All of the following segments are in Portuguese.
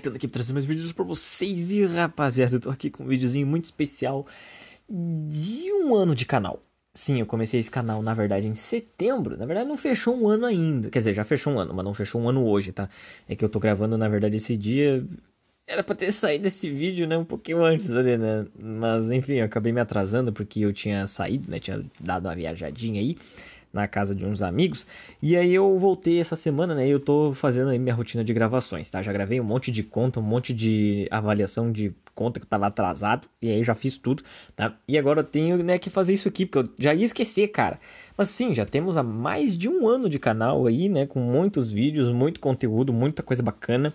tudo aqui trazer mais vídeos para vocês. E rapaziada, eu tô aqui com um videozinho muito especial de um ano de canal. Sim, eu comecei esse canal, na verdade, em setembro. Na verdade, não fechou um ano ainda. Quer dizer, já fechou um ano, mas não fechou um ano hoje, tá? É que eu tô gravando, na verdade, esse dia. Era pra ter saído esse vídeo, né? Um pouquinho antes ali, né? Mas, enfim, eu acabei me atrasando porque eu tinha saído, né? Tinha dado uma viajadinha aí na casa de uns amigos. E aí eu voltei essa semana, né? E eu tô fazendo aí minha rotina de gravações, tá? Já gravei um monte de conta, um monte de avaliação de conta que tava atrasado. E aí já fiz tudo, tá? E agora eu tenho, né, que fazer isso aqui, porque eu já ia esquecer, cara. Mas sim, já temos há mais de um ano de canal aí, né? Com muitos vídeos, muito conteúdo, muita coisa bacana.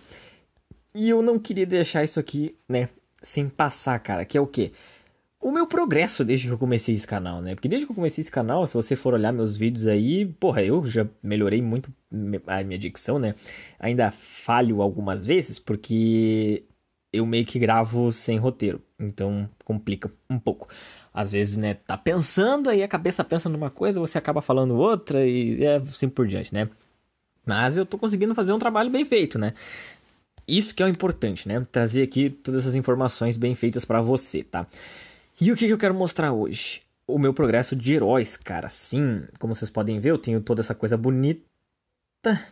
E eu não queria deixar isso aqui, né? Sem passar, cara. Que é o quê? o meu progresso desde que eu comecei esse canal, né? Porque desde que eu comecei esse canal, se você for olhar meus vídeos aí, porra, eu já melhorei muito a minha dicção, né? Ainda falho algumas vezes porque eu meio que gravo sem roteiro, então complica um pouco. Às vezes, né, tá pensando, aí a cabeça pensa numa coisa, você acaba falando outra e é assim por diante, né? Mas eu tô conseguindo fazer um trabalho bem feito, né? Isso que é o importante, né? Trazer aqui todas essas informações bem feitas para você, tá? E o que, que eu quero mostrar hoje? O meu progresso de heróis, cara. Sim, como vocês podem ver, eu tenho toda essa coisa bonita,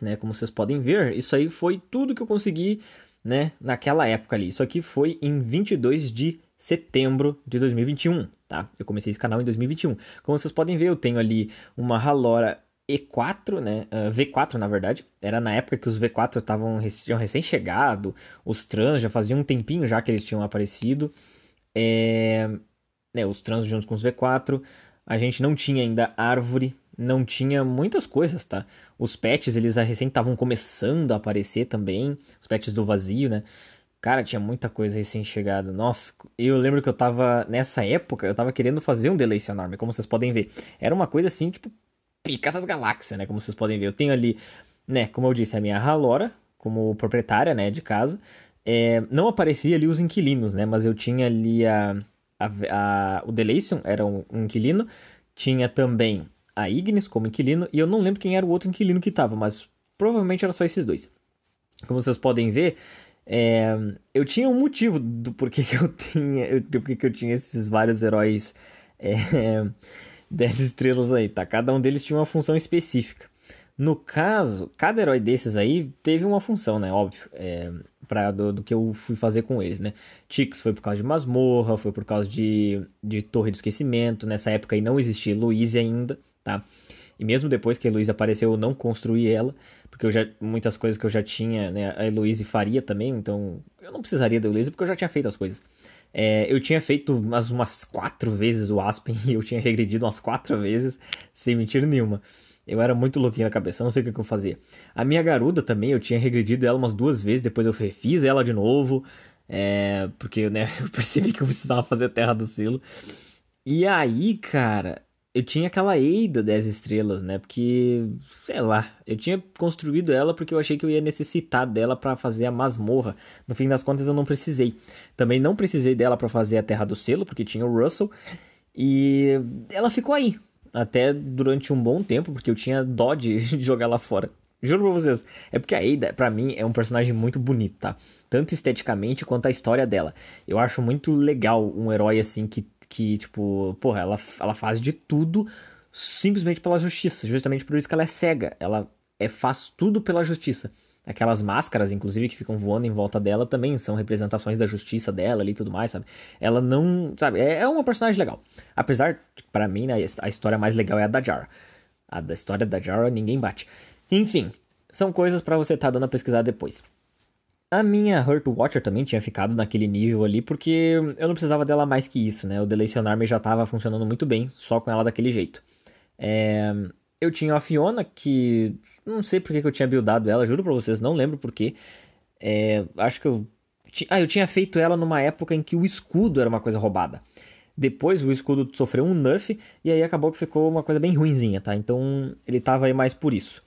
né? Como vocês podem ver, isso aí foi tudo que eu consegui, né? Naquela época ali. Isso aqui foi em 22 de setembro de 2021, tá? Eu comecei esse canal em 2021. Como vocês podem ver, eu tenho ali uma Halora E4, né? Uh, ah, V4, na verdade. Era na época que os V4 estavam tinham recém-chegado, os trans já faziam um tempinho já que eles tinham aparecido. É né, os trans junto com os V4. A gente não tinha ainda árvore, não tinha muitas coisas, tá? Os pets, eles recém estavam começando a aparecer também, os pets do vazio, né? Cara, tinha muita coisa recém-chegada. Nossa, eu lembro que eu tava, nessa época, eu tava querendo fazer um Delay Enorme, como vocês podem ver. Era uma coisa assim, tipo, pica das galáxias, né? Como vocês podem ver. Eu tenho ali, né, como eu disse, a minha Halora, como proprietária, né, de casa. É, não aparecia ali os inquilinos, né? Mas eu tinha ali a a, a, o Deleison era um, um, inquilino, tinha também a Ignis como inquilino, e eu não lembro quem era o outro inquilino que estava, mas provavelmente era só esses dois. Como vocês podem ver, é, eu tinha um motivo do porquê que eu tinha, do porquê que eu tinha esses vários heróis é, 10 estrelas aí, tá? Cada um deles tinha uma função específica. No caso, cada herói desses aí teve uma função, né? Óbvio. É, pra, do, do, que eu fui fazer com eles, né? Tix foi por causa de masmorra, foi por causa de, de Torre do Esquecimento, nessa época aí não existia Luiz ainda, tá? E mesmo depois que a Heloísa apareceu, eu não construí ela, porque eu já muitas coisas que eu já tinha, né, a Heloísa faria também, então eu não precisaria da Heloísa porque eu já tinha feito as coisas. É, eu tinha feito umas, umas quatro vezes o Aspen e eu tinha regredido umas quatro vezes, sem mentira nenhuma. Eu era muito louquinho na cabeça, eu não sei o que, que eu fazia. A minha garuda também, eu tinha regredido ela umas duas vezes, depois eu refiz ela de novo. É, porque né, eu percebi que eu precisava fazer a Terra do Silo. E aí, cara, eu tinha aquela Eida 10 estrelas, né? Porque, sei lá, eu tinha construído ela porque eu achei que eu ia necessitar dela para fazer a masmorra. No fim das contas, eu não precisei. Também não precisei dela para fazer a Terra do Selo, porque tinha o Russell. E ela ficou aí até durante um bom tempo, porque eu tinha dó de jogar lá fora. Juro pra vocês. É porque a Ada, pra mim, é um personagem muito bonito, tá? Tanto esteticamente quanto a história dela. Eu acho muito legal um herói assim que, que tipo, porra, ela, ela faz de tudo simplesmente pela justiça. Justamente por isso que ela é cega. Ela é, faz tudo pela justiça. Aquelas máscaras, inclusive, que ficam voando em volta dela também são representações da justiça dela ali e tudo mais, sabe? Ela não. Sabe? É, é uma personagem legal. Apesar, para mim, né, a história mais legal é a da Jara. A da história da Jara ninguém bate. Enfim, são coisas para você estar tá dando a pesquisar depois. A minha Hurt Watcher também tinha ficado naquele nível ali, porque eu não precisava dela mais que isso, né? O Delecionar-me já estava funcionando muito bem, só com ela daquele jeito. É eu tinha a Fiona, que não sei por que, eu tinha buildado ela, juro pra vocês, não lembro porquê. É, acho que eu. Ah, eu tinha feito ela numa época em que o escudo era uma coisa roubada. Depois o escudo sofreu um nerf e aí acabou que ficou uma coisa bem ruinzinha, tá? Então ele tava aí mais por isso.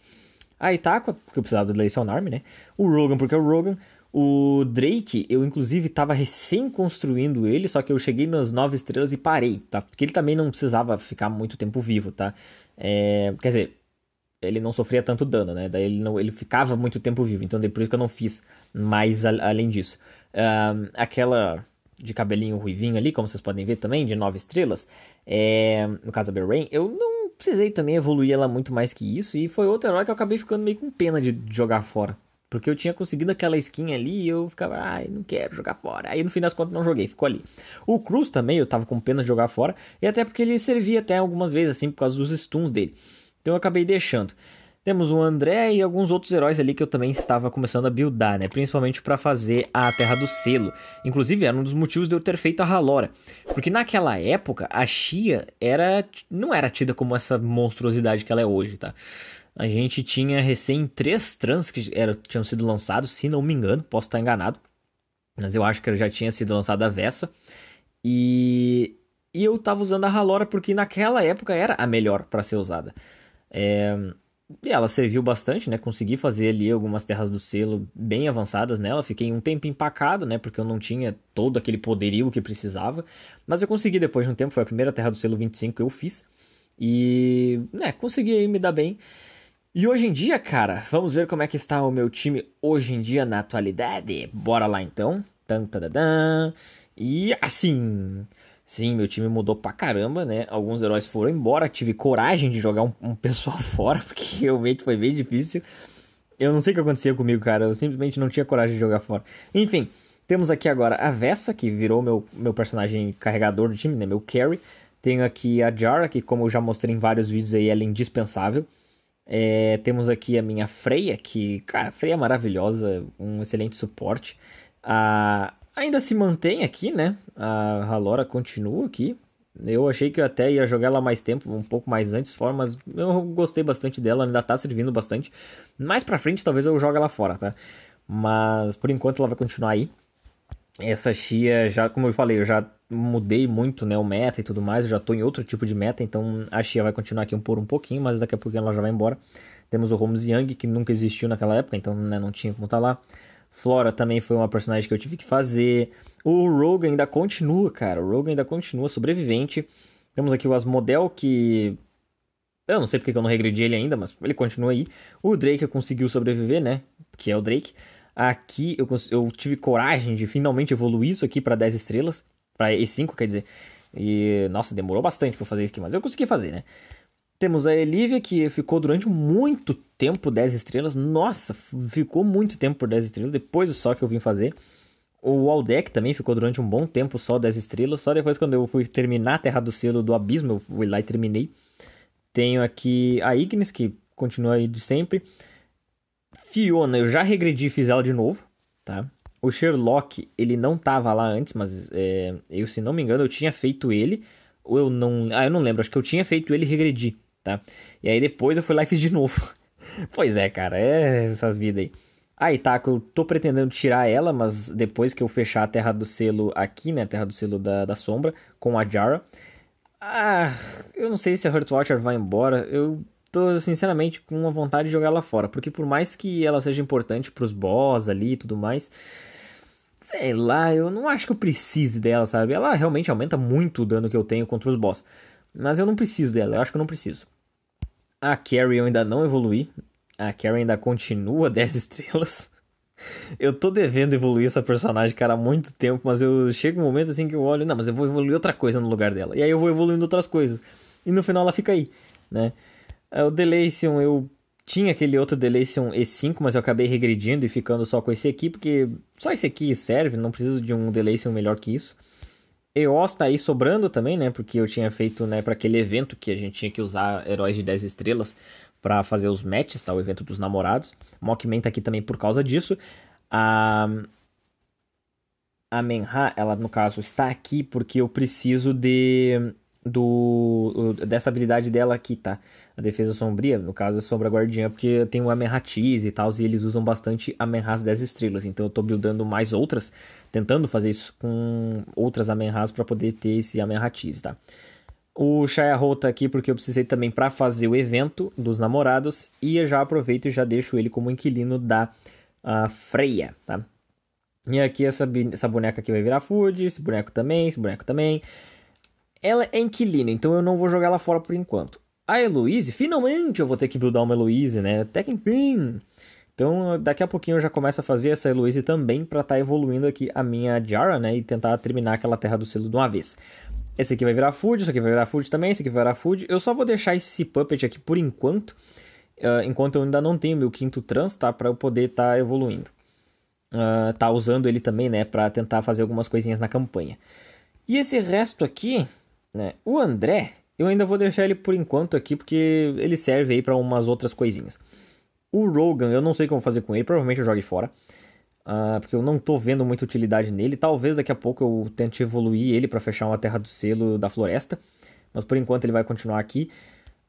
A Itakua, porque eu precisava do Leilson Army, né? O Rogan, porque é o Rogan. O Drake, eu inclusive estava recém construindo ele, só que eu cheguei nas nove estrelas e parei, tá? Porque ele também não precisava ficar muito tempo vivo, tá? É, quer dizer, ele não sofria tanto dano, né? Daí ele, não, ele ficava muito tempo vivo, então depois que eu não fiz mais a, além disso. Um, aquela de cabelinho ruivinho ali, como vocês podem ver também, de nove estrelas, é, no caso da Rain, eu não precisei também evoluir ela muito mais que isso, e foi outro herói que eu acabei ficando meio com pena de jogar fora. Porque eu tinha conseguido aquela skin ali e eu ficava, ai, não quero jogar fora. Aí no fim das contas não joguei, ficou ali. O Cruz também, eu tava com pena de jogar fora. E até porque ele servia até algumas vezes, assim, por causa dos stuns dele. Então eu acabei deixando. Temos o André e alguns outros heróis ali que eu também estava começando a buildar, né? Principalmente para fazer a Terra do Selo. Inclusive, era um dos motivos de eu ter feito a Halora. Porque naquela época, a Shia era, não era tida como essa monstruosidade que ela é hoje, tá? A gente tinha recém três trans que eram, tinham sido lançados, se não me engano, posso estar enganado. Mas eu acho que já tinha sido lançada a Vessa. E, e eu tava usando a Halora porque naquela época era a melhor para ser usada. É, e ela serviu bastante, né? Consegui fazer ali algumas terras do selo bem avançadas nela. Fiquei um tempo empacado, né? Porque eu não tinha todo aquele poderio que precisava. Mas eu consegui depois de um tempo. Foi a primeira terra do selo 25 que eu fiz. E, né, consegui me dar bem. E hoje em dia, cara, vamos ver como é que está o meu time hoje em dia na atualidade. Bora lá então. Tan, tan, tan, E assim. Sim, meu time mudou pra caramba, né? Alguns heróis foram embora, tive coragem de jogar um, um pessoal fora, porque realmente foi bem difícil. Eu não sei o que acontecia comigo, cara. Eu simplesmente não tinha coragem de jogar fora. Enfim, temos aqui agora a Vessa, que virou meu, meu personagem carregador do time, né? Meu carry. Tenho aqui a Jara, que como eu já mostrei em vários vídeos aí, ela é indispensável. É, temos aqui a minha Freia, que, cara, Freia é maravilhosa, um excelente suporte. A, ainda se mantém aqui, né? A Halora continua aqui. Eu achei que eu até ia jogar ela mais tempo, um pouco mais antes fora, mas eu gostei bastante dela, ainda tá servindo bastante. Mais pra frente talvez eu jogue ela fora, tá? Mas por enquanto ela vai continuar aí. Essa Chia já, como eu falei, eu já mudei muito né, o meta e tudo mais, eu já estou em outro tipo de meta, então a Xia vai continuar aqui por um pouquinho, mas daqui a pouco ela já vai embora. Temos o Holmes Young, que nunca existiu naquela época, então né, não tinha como estar tá lá. Flora também foi uma personagem que eu tive que fazer. O Rogan ainda continua, cara. O Rogan ainda continua sobrevivente. Temos aqui o Asmodel, que. Eu não sei porque eu não regredi ele ainda, mas ele continua aí. O Drake conseguiu sobreviver, né? Que é o Drake. Aqui eu, eu tive coragem de finalmente evoluir isso aqui para 10 estrelas. Para E5, quer dizer. E, nossa, demorou bastante para fazer isso aqui, mas eu consegui fazer, né? Temos a Elívia, que ficou durante muito tempo 10 estrelas. Nossa, ficou muito tempo por 10 estrelas. Depois só que eu vim fazer. O Aldec também ficou durante um bom tempo só 10 estrelas. Só depois quando eu fui terminar a Terra do Selo do Abismo, eu fui lá e terminei. Tenho aqui a Ignis, que continua aí de sempre. Fiona, eu já regredi e fiz ela de novo, tá? o Sherlock, ele não tava lá antes, mas é, eu, se não me engano, eu tinha feito ele, ou eu não. Ah, eu não lembro, acho que eu tinha feito ele e regredi, tá? E aí depois eu fui lá e fiz de novo. pois é, cara, é essas vidas aí. Aí ah, tá, eu tô pretendendo tirar ela, mas depois que eu fechar a Terra do Selo aqui, né? A Terra do Selo da, da Sombra, com a Jara. Ah, eu não sei se a Hurt Watcher vai embora. Eu tô sinceramente com uma vontade de jogar ela fora, porque por mais que ela seja importante para os boss ali e tudo mais, sei lá, eu não acho que eu precise dela, sabe? Ela realmente aumenta muito o dano que eu tenho contra os boss. Mas eu não preciso dela, eu acho que eu não preciso. A Carrie eu ainda não evolui. A Carrie ainda continua 10 estrelas. Eu tô devendo evoluir essa personagem, cara, há muito tempo, mas eu chego um momento assim que eu olho, não, mas eu vou evoluir outra coisa no lugar dela. E aí eu vou evoluindo outras coisas. E no final ela fica aí, né? É, o Delacion eu tinha aquele outro Delation E5, mas eu acabei regredindo e ficando só com esse aqui, porque só esse aqui serve, não preciso de um Delation melhor que isso. EOS tá aí sobrando também, né? Porque eu tinha feito, né, para aquele evento que a gente tinha que usar heróis de 10 estrelas para fazer os matches, tá? O evento dos namorados. Mockman tá aqui também por causa disso. A a Menha, ela no caso está aqui porque eu preciso de do dessa habilidade dela aqui, tá? A defesa sombria, no caso é sombra guardiã, porque tem o a e tal, e eles usam bastante Amenras 10 estrelas, então eu tô buildando mais outras, tentando fazer isso com outras Amenras para poder ter esse Amenratiz, tá? O Shayahou tá aqui porque eu precisei também para fazer o evento dos namorados e eu já aproveito e já deixo ele como inquilino da uh, Freya, tá? E aqui essa, essa boneca aqui vai virar food, esse boneco também, esse boneco também. Ela é inquilina, então eu não vou jogar ela fora por enquanto. A Heloise, finalmente eu vou ter que buildar uma Heloise, né? Até que enfim. Então, daqui a pouquinho eu já começo a fazer essa Heloise também para estar tá evoluindo aqui a minha Jara, né? E tentar terminar aquela Terra do Selo de uma vez. Esse aqui vai virar food, isso aqui vai virar food também, isso aqui vai virar food. Eu só vou deixar esse puppet aqui por enquanto, uh, enquanto eu ainda não tenho meu quinto trans, tá? Para eu poder estar tá evoluindo. Uh, tá usando ele também, né? Para tentar fazer algumas coisinhas na campanha. E esse resto aqui, né? O André, eu ainda vou deixar ele por enquanto aqui, porque ele serve aí para umas outras coisinhas. O Rogan, eu não sei o que eu vou fazer com ele, provavelmente eu jogue fora. Uh, porque eu não tô vendo muita utilidade nele. Talvez daqui a pouco eu tente evoluir ele para fechar uma terra do selo da floresta. Mas por enquanto ele vai continuar aqui.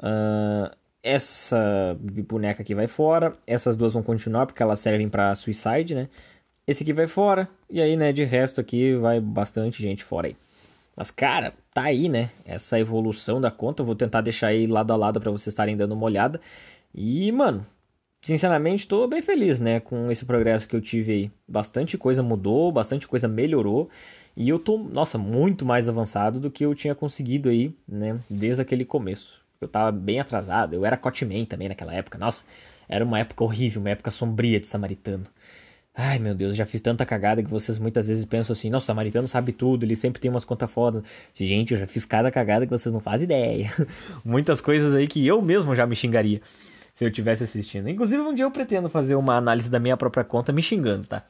Uh, essa boneca aqui vai fora. Essas duas vão continuar porque elas servem para suicide, né? Esse aqui vai fora. E aí, né, de resto aqui vai bastante gente fora aí. Mas, cara, tá aí, né? Essa evolução da conta. Eu vou tentar deixar aí lado a lado para vocês estarem dando uma olhada. E, mano, sinceramente, tô bem feliz, né? Com esse progresso que eu tive aí. Bastante coisa mudou, bastante coisa melhorou. E eu tô, nossa, muito mais avançado do que eu tinha conseguido aí, né? Desde aquele começo. Eu tava bem atrasado. Eu era Cotman também naquela época. Nossa, era uma época horrível, uma época sombria de samaritano. Ai meu Deus, já fiz tanta cagada que vocês muitas vezes pensam assim: nossa, o samaritano sabe tudo, ele sempre tem umas contas foda. Gente, eu já fiz cada cagada que vocês não fazem ideia. Muitas coisas aí que eu mesmo já me xingaria se eu tivesse assistindo. Inclusive, um dia eu pretendo fazer uma análise da minha própria conta me xingando, tá?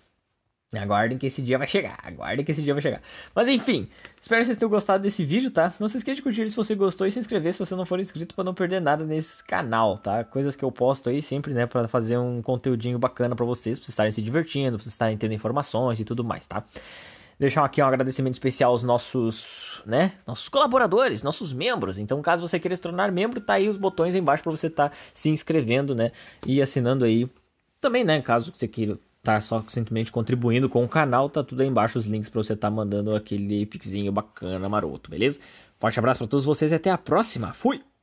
Aguardem que esse dia vai chegar, aguardem que esse dia vai chegar. Mas enfim, espero que vocês tenham gostado desse vídeo, tá? Não se esqueça de curtir se você gostou e se inscrever se você não for inscrito para não perder nada nesse canal, tá? Coisas que eu posto aí sempre, né, para fazer um conteúdinho bacana para vocês, pra vocês estarem se divertindo, pra vocês estarem tendo informações e tudo mais, tá? Deixar aqui um agradecimento especial aos nossos, né, nossos colaboradores, nossos membros. Então, caso você queira se tornar membro, tá aí os botões aí embaixo para você estar tá se inscrevendo, né, e assinando aí. Também, né, caso você queira tá só simplesmente contribuindo com o canal, tá tudo aí embaixo os links para você tá mandando aquele pixinho bacana, maroto, beleza? Forte abraço para todos vocês e até a próxima. Fui!